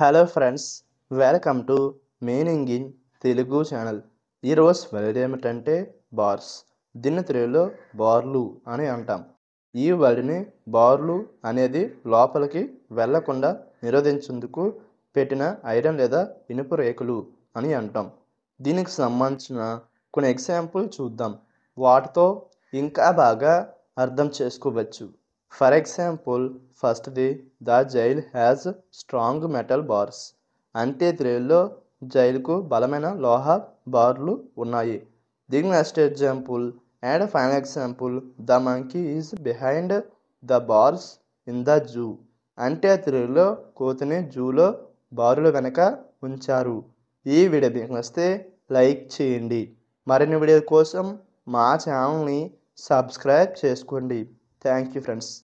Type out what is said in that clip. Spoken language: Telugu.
hello friends welcome to meaning in Telugu channel ఈరోజు వర్డ్ ఏమిటంటే బార్స్ దీన్ని తెలుగులో బార్లు అని అంటాం ఈ వర్డ్ని బార్లు అనేది లోపలికి వెళ్లకుండా నిరోధించేందుకు పెట్టిన ఐరన్ లేదా ఇనుప రేకులు అని అంటాం దీనికి సంబంధించిన కొన్ని ఎగ్జాంపుల్ చూద్దాం వాటితో ఇంకా బాగా అర్థం చేసుకోవచ్చు for example first the the jail has strong metal bars అంటే త్రేల్లో జైలుకు బలమైన లోహ బార్లు ఉన్నాయి the next example and final example the monkey is behind the bars in the zoo అంటే త్రేల్లో కోతిని జూలో బారులు వెనక ఉంచారు ఈ వీడియో వస్తే నచ్చితే లైక్ చేయండి మరిన్ని వీడియో కోసం మా ఛానల్ని సబ్స్క్రైబ్ చేసుకోండి థ్యాంక్ యూ ఫ్రెండ్స్